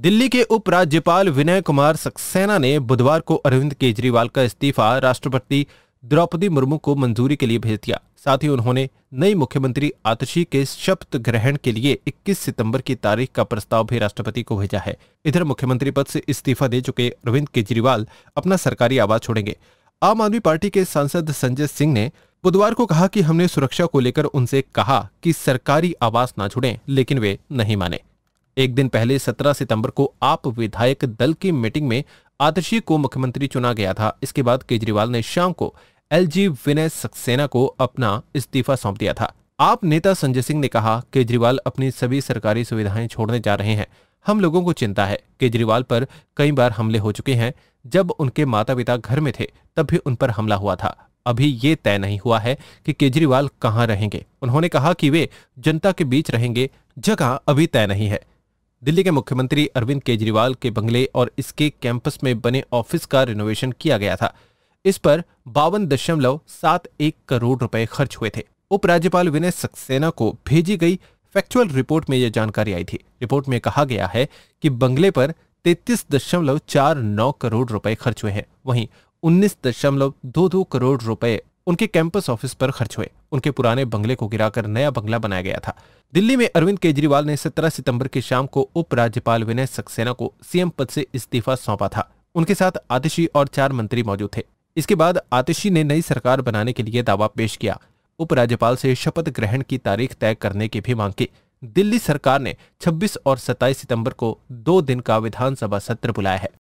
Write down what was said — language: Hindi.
दिल्ली के उपराज्यपाल विनय कुमार सक्सेना ने बुधवार को अरविंद केजरीवाल का इस्तीफा राष्ट्रपति द्रौपदी मुर्मू को मंजूरी के लिए भेज दिया साथ ही उन्होंने नई मुख्यमंत्री आतिशी के शपथ ग्रहण के लिए 21 सितंबर की तारीख का प्रस्ताव भी राष्ट्रपति को भेजा है इधर मुख्यमंत्री पद से इस्तीफा दे चुके अरविंद केजरीवाल अपना सरकारी आवाज छोड़ेंगे आम आदमी पार्टी के सांसद संजय सिंह ने बुधवार को कहा कि हमने सुरक्षा को लेकर उनसे कहा कि सरकारी आवास ना जुड़े लेकिन वे नहीं माने एक दिन पहले 17 सितंबर को आप विधायक दल की मीटिंग में आदर्शी को मुख्यमंत्री चुना गया था इसके बाद केजरीवाल ने शाम को एलजी विनय सक्सेना को अपना इस्तीफा सौंप दिया था आप नेता संजय सिंह ने कहा केजरीवाल अपनी सभी सरकारी सुविधाएं छोड़ने जा रहे हैं हम लोगों को चिंता है केजरीवाल पर कई बार हमले हो चुके हैं जब उनके माता पिता घर में थे तब भी उन पर हमला हुआ था अभी ये तय नहीं हुआ है कि केजरीवाल कहाँ रहेंगे उन्होंने कहा कि वे जनता के बीच रहेंगे जगह अभी तय नहीं है दिल्ली के मुख्यमंत्री अरविंद केजरीवाल के बंगले और इसके कैंपस में बने ऑफिस का रिनोवेशन किया गया था इस पर बावन दशमलव सात एक करोड़ रुपए खर्च हुए थे उपराज्यपाल विनय सक्सेना को भेजी गई फैक्चुअल रिपोर्ट में यह जानकारी आई थी रिपोर्ट में कहा गया है कि बंगले पर तैतीस दशमलव चार नौ करोड़ रुपए खर्च हुए हैं वहीं उन्नीस दशमलव दो दो करोड़ रुपए उनके कैंपस ऑफिस पर खर्च हुए उनके पुराने बंगले को गिराकर नया बंगला बनाया गया था दिल्ली में अरविंद केजरीवाल ने 17 सितंबर की शाम को उपराज्यपाल विनय सक्सेना को सीएम पद से इस्तीफा सौंपा था उनके साथ आतिशी और चार मंत्री मौजूद थे इसके बाद आतिशी ने नई सरकार बनाने के लिए दावा पेश किया उपराज्यपाल से शपथ ग्रहण की तारीख तय करने की भी मांग की दिल्ली सरकार ने 26 और 27 सितंबर को दो दिन का विधानसभा सत्र बुलाया है